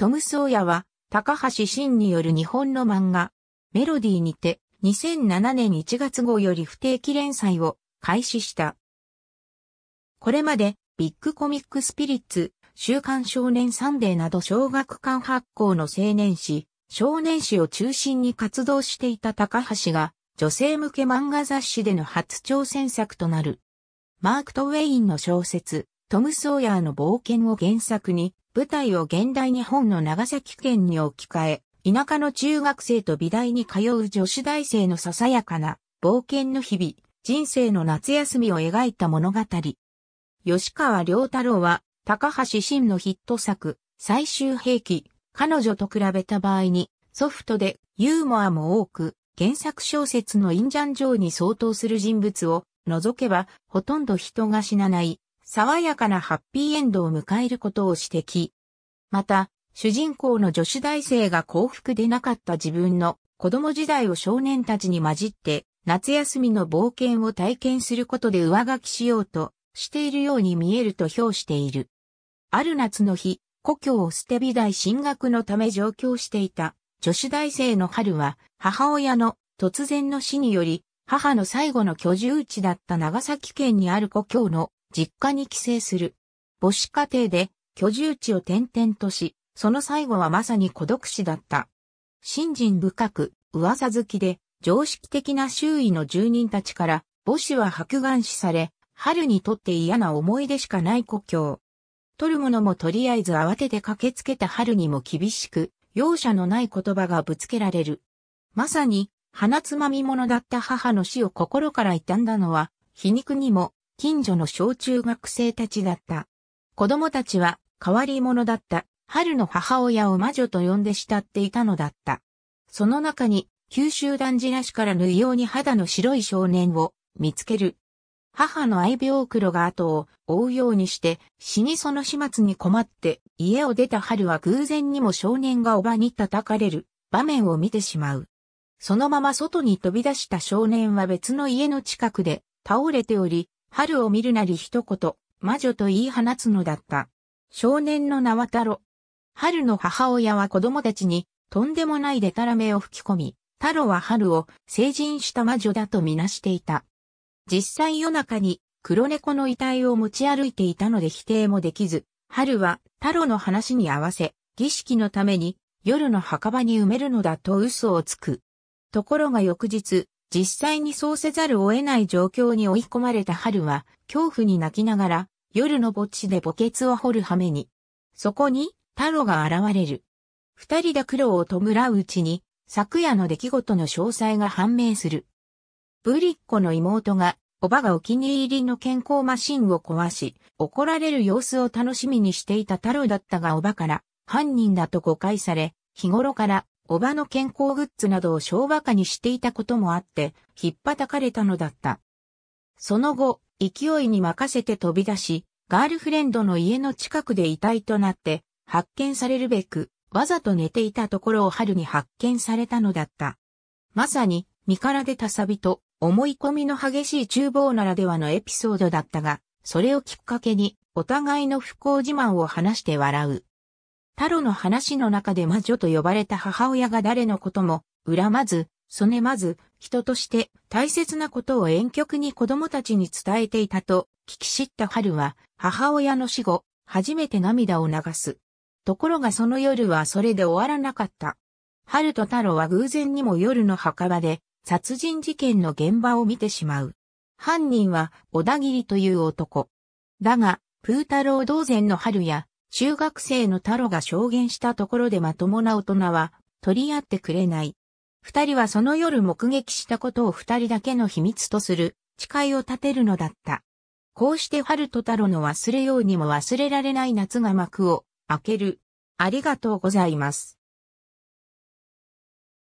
トム・ソーヤは、高橋真による日本の漫画、メロディーにて、2007年1月号より不定期連載を開始した。これまで、ビッグコミックスピリッツ、週刊少年サンデーなど小学館発行の青年誌、少年誌を中心に活動していた高橋が、女性向け漫画雑誌での初挑戦作となる。マーク・トウェインの小説、トム・ソーヤーの冒険を原作に、舞台を現代日本の長崎県に置き換え、田舎の中学生と美大に通う女子大生のささやかな冒険の日々、人生の夏休みを描いた物語。吉川良太郎は、高橋真のヒット作、最終兵器、彼女と比べた場合に、ソフトでユーモアも多く、原作小説のインジャン・ジョーに相当する人物を除けば、ほとんど人が死なない爽やかなハッピーエンドを迎えることを指摘。また、主人公の女子大生が幸福でなかった自分の子供時代を少年たちに混じって夏休みの冒険を体験することで上書きしようとしているように見えると評している。ある夏の日、故郷を捨て美大進学のため上京していた女子大生の春は母親の突然の死により母の最後の居住地だった長崎県にある故郷の実家に帰省する。母子家庭で居住地を転々とし、その最後はまさに孤独死だった。信心深く、噂好きで、常識的な周囲の住人たちから、母子は白眼視され、春にとって嫌な思い出しかない故郷。取るものもとりあえず慌てて駆けつけた春にも厳しく、容赦のない言葉がぶつけられる。まさに、鼻つまみ者だった母の死を心から悼んだのは、皮肉にも近所の小中学生たちだった。子供たちは変わり者だった。春の母親を魔女と呼んで慕っていたのだった。その中に、九州男児らしからぬように肌の白い少年を見つける。母の愛病黒が後を追うようにして、死にその始末に困って、家を出た春は偶然にも少年がおばに叩かれる場面を見てしまう。そのまま外に飛び出した少年は別の家の近くで倒れており、春を見るなり一言、魔女と言い放つのだった。少年の名は太郎。春の母親は子供たちに、とんでもないデタラメを吹き込み、太郎は春を成人した魔女だとみなしていた。実際夜中に黒猫の遺体を持ち歩いていたので否定もできず、春は太郎の話に合わせ、儀式のために夜の墓場に埋めるのだと嘘をつく。ところが翌日、実際にそうせざるを得ない状況に追い込まれた春は、恐怖に泣きながら、夜の墓地で墓穴を掘る羽目に。そこに、太郎が現れる。二人で苦労を弔ううちに、昨夜の出来事の詳細が判明する。ブリッコの妹が、おばがお気に入りの健康マシンを壊し、怒られる様子を楽しみにしていた太郎だったがおばから、犯人だと誤解され、日頃からおばの健康グッズなどを小馬鹿にしていたこともあって、ひっぱたかれたのだった。その後、勢いに任せて飛び出し、ガールフレンドの家の近くで遺体となって、発見されるべく、わざと寝ていたところを春に発見されたのだった。まさに、身から出たサビと、思い込みの激しい厨房ならではのエピソードだったが、それをきっかけに、お互いの不幸自慢を話して笑う。タロの話の中で魔女と呼ばれた母親が誰のことも、恨まず、そねまず、人として大切なことを遠曲に子供たちに伝えていたと、聞き知った春は、母親の死後、初めて涙を流す。ところがその夜はそれで終わらなかった。春と太郎は偶然にも夜の墓場で、殺人事件の現場を見てしまう。犯人は、小田切という男。だが、プー太郎同然の春や、中学生の太郎が証言したところでまともな大人は取り合ってくれない。二人はその夜目撃したことを二人だけの秘密とする誓いを立てるのだった。こうして春と太郎の忘れようにも忘れられない夏が幕を開ける。ありがとうございます。